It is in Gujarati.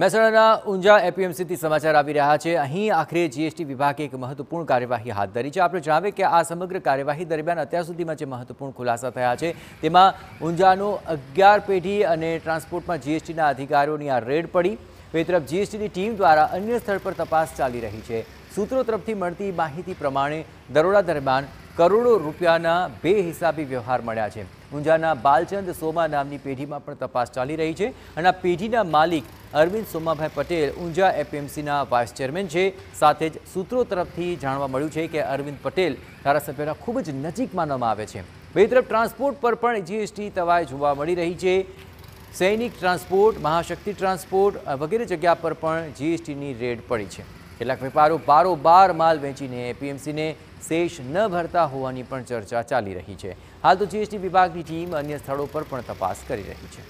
મહેસાણાના ઊંઝા એપીએમસીથી સમાચાર આવી રહ્યા છે અહીં આખરે જીએસટી વિભાગે એક મહત્વપૂર્ણ કાર્યવાહી હાથ ધરી છે આપણે જણાવીએ કે આ સમગ્ર કાર્યવાહી દરમિયાન અત્યાર સુધીમાં જે મહત્વપૂર્ણ ખુલાસા થયા છે તેમાં ઊંઝાનો અગિયાર પેઢી અને ટ્રાન્સપોર્ટમાં જીએસટીના અધિકારીઓની આ રેડ પડી બે તરફ જીએસટીની ટીમ દ્વારા અન્ય સ્થળ પર તપાસ ચાલી રહી છે સૂત્રો તરફથી મળતી માહિતી પ્રમાણે દરોડા દરમિયાન કરોડો રૂપિયાના બે હિસાબી વ્યવહાર મળ્યા છે ઊંઝાના બાલચંદ સોમા નામની પેઢીમાં પણ તપાસ ચાલી રહી છે અને આ પેઢીના માલિક અરવિંદ સોમાભાઈ પટેલ ઊંઝા એપીએમસીના વાઇસ ચેરમેન છે સાથે જ સૂત્રો તરફથી જાણવા મળ્યું છે કે અરવિંદ પટેલ ધારાસભ્યના ખૂબ જ નજીક માનવામાં આવે છે બે તરફ ટ્રાન્સપોર્ટ પર પણ જીએસટી તવાય જોવા મળી રહી છે સૈનિક ટ્રાન્સપોર્ટ મહાશક્તિ ટ્રાન્સપોર્ટ વગેરે જગ્યા પર પણ જીએસટીની રેડ પડી છે કેટલાક વેપારો બારોબાર માલ વેચીને એપીએમસીને શેષ ન ભરતા હોવાની પણ ચર્ચા ચાલી રહી છે હાલ તો જીએસટી વિભાગની ટીમ અન્ય સ્થળો પર પણ તપાસ કરી રહી છે